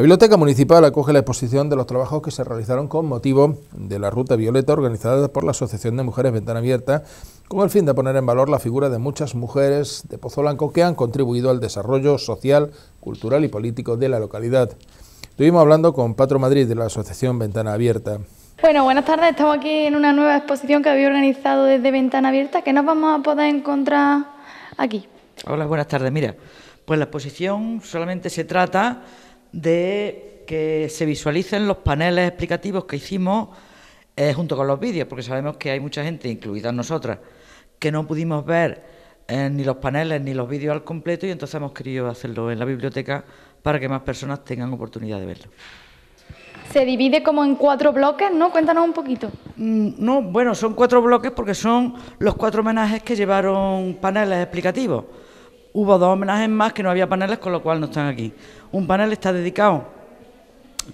La Biblioteca Municipal acoge la exposición de los trabajos que se realizaron con motivo de la Ruta Violeta organizada por la Asociación de Mujeres Ventana Abierta, con el fin de poner en valor la figura de muchas mujeres de Pozo Blanco que han contribuido al desarrollo social, cultural y político de la localidad. Estuvimos hablando con Patro Madrid de la Asociación Ventana Abierta. Bueno, buenas tardes, estamos aquí en una nueva exposición que había organizado desde Ventana Abierta. que nos vamos a poder encontrar aquí? Hola, buenas tardes. Mira, pues la exposición solamente se trata de que se visualicen los paneles explicativos que hicimos eh, junto con los vídeos, porque sabemos que hay mucha gente, incluidas nosotras, que no pudimos ver eh, ni los paneles ni los vídeos al completo y entonces hemos querido hacerlo en la biblioteca para que más personas tengan oportunidad de verlo. Se divide como en cuatro bloques, ¿no? Cuéntanos un poquito. Mm, no, bueno, son cuatro bloques porque son los cuatro homenajes que llevaron paneles explicativos hubo dos homenajes más que no había paneles, con lo cual no están aquí. Un panel está dedicado,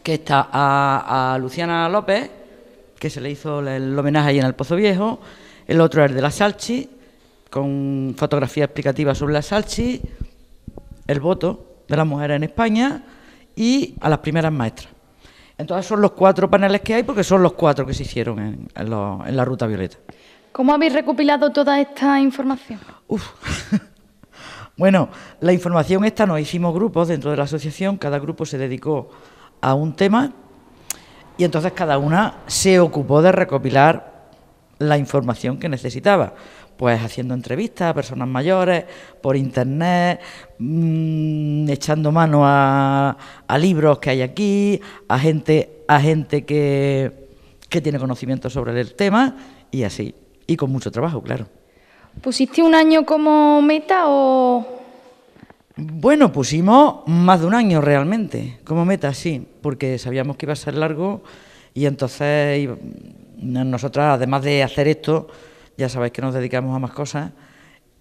que está a, Luciana López, que se le hizo el homenaje ahí en el Pozo Viejo. El otro es de la Salchi, con fotografía explicativa sobre la Salchi, el voto de las mujeres en España y a las primeras maestras. Entonces son los cuatro paneles que hay porque son los cuatro que se hicieron en, en la Ruta Violeta. ¿Cómo habéis recopilado toda esta información? Uf. Bueno, la información esta nos hicimos grupos dentro de la asociación, cada grupo se dedicó a un tema y entonces cada una se ocupó de recopilar la información que necesitaba, pues haciendo entrevistas a personas mayores, por internet, mm, echando mano a, libros que hay aquí, a gente, a gente que, que tiene conocimiento sobre el tema y así, y con mucho trabajo, claro. ¿Pusiste un año como meta o...? Bueno, pusimos más de un año realmente como meta, sí, porque sabíamos que iba a ser largo y entonces nosotras, además de hacer esto, ya sabéis que nos dedicamos a más cosas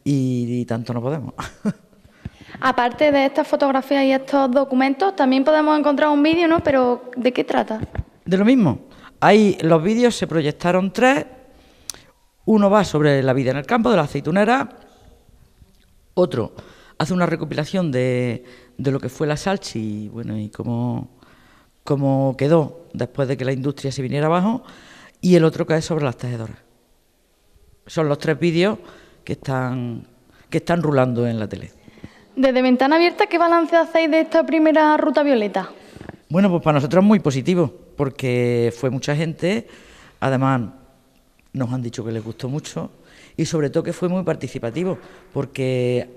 y, tanto no podemos. Aparte de estas fotografías y estos documentos, también podemos encontrar un vídeo, ¿no? Pero ¿de qué trata? De lo mismo. Ahí los vídeos se proyectaron tres uno va sobre la vida en el campo de la aceitunera, otro hace una recopilación de, lo que fue la salchi y, bueno, y cómo, quedó después de que la industria se viniera abajo, y el otro cae sobre las tejedoras. Son los tres vídeos que están, que están rulando en la tele. Desde Ventana Abierta, ¿qué balance hacéis de esta primera ruta violeta? Bueno, pues para nosotros muy positivo, porque fue mucha gente, además nos han dicho que les gustó mucho y sobre todo que fue muy participativo, porque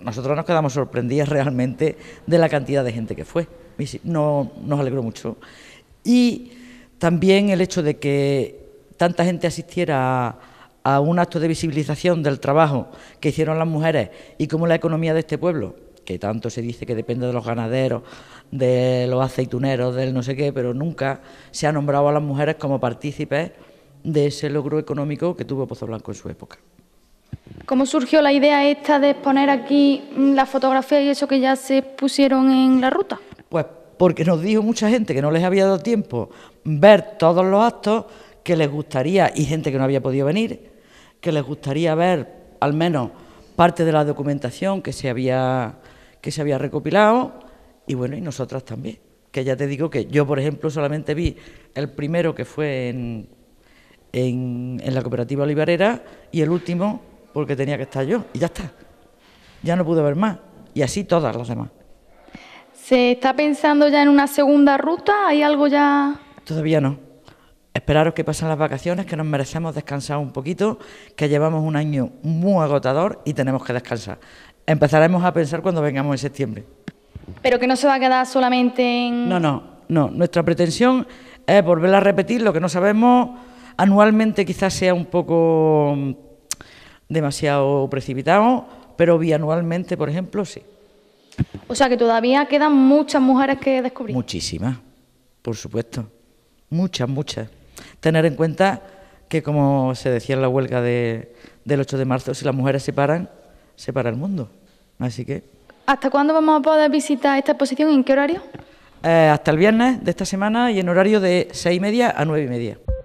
nosotros nos quedamos sorprendidas realmente de la cantidad de gente que fue. No, nos alegró mucho. Y también el hecho de que tanta gente asistiera a, un acto de visibilización del trabajo que hicieron las mujeres y como la economía de este pueblo, que tanto se dice que depende de los ganaderos, de los aceituneros, del no sé qué, pero nunca se ha nombrado a las mujeres como partícipes de ese logro económico que tuvo Pozo Blanco en su época. ¿Cómo surgió la idea esta de exponer aquí mm, la fotografía y eso que ya se pusieron en la ruta? Pues porque nos dijo mucha gente que no les había dado tiempo ver todos los actos que les gustaría, y gente que no había podido venir, que les gustaría ver al menos parte de la documentación que se había, que se había recopilado, y bueno, y nosotras también. Que ya te digo que yo, por ejemplo, solamente vi el primero que fue en en, la cooperativa olivarera y el último porque tenía que estar yo. Y ya está. Ya no pude ver más. Y así todas las demás. ¿Se está pensando ya en una segunda ruta? ¿Hay algo ya...? Todavía no. Esperaros que pasen las vacaciones, que nos merecemos descansar un poquito, que llevamos un año muy agotador y tenemos que descansar. Empezaremos a pensar cuando vengamos en septiembre. Pero que no se va a quedar solamente en... No, no, no. Nuestra pretensión es volver a repetir lo que no sabemos Anualmente quizás sea un poco mm, demasiado precipitado, pero bianualmente, por ejemplo, sí. O sea que todavía quedan muchas mujeres que descubrir. Muchísimas, por supuesto. Muchas, muchas. Tener en cuenta que, como se decía en la huelga de, del 8 de marzo, si las mujeres se paran, se para el mundo. Así que. ¿Hasta cuándo vamos a poder visitar esta exposición? ¿En qué horario? Eh, hasta el viernes de esta semana y en horario de seis y media a nueve y media.